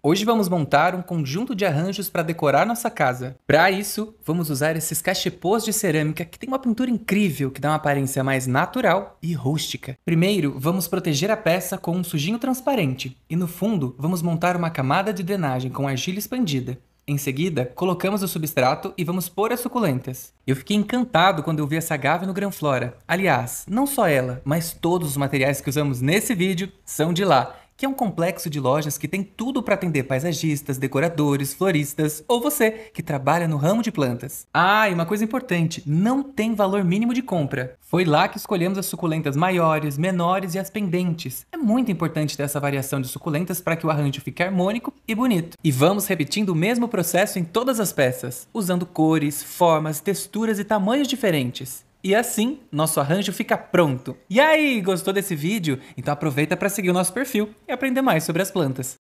Hoje vamos montar um conjunto de arranjos para decorar nossa casa. Para isso, vamos usar esses cachepôs de cerâmica que tem uma pintura incrível que dá uma aparência mais natural e rústica. Primeiro, vamos proteger a peça com um sujinho transparente e no fundo vamos montar uma camada de drenagem com argila expandida. Em seguida, colocamos o substrato e vamos pôr as suculentas. Eu fiquei encantado quando eu vi essa agave no Gran Flora. Aliás, não só ela, mas todos os materiais que usamos nesse vídeo são de lá que é um complexo de lojas que tem tudo para atender paisagistas, decoradores, floristas ou você que trabalha no ramo de plantas. Ah, e uma coisa importante, não tem valor mínimo de compra. Foi lá que escolhemos as suculentas maiores, menores e as pendentes. É muito importante ter essa variação de suculentas para que o arranjo fique harmônico e bonito. E vamos repetindo o mesmo processo em todas as peças, usando cores, formas, texturas e tamanhos diferentes. E assim, nosso arranjo fica pronto. E aí, gostou desse vídeo? Então aproveita para seguir o nosso perfil e aprender mais sobre as plantas.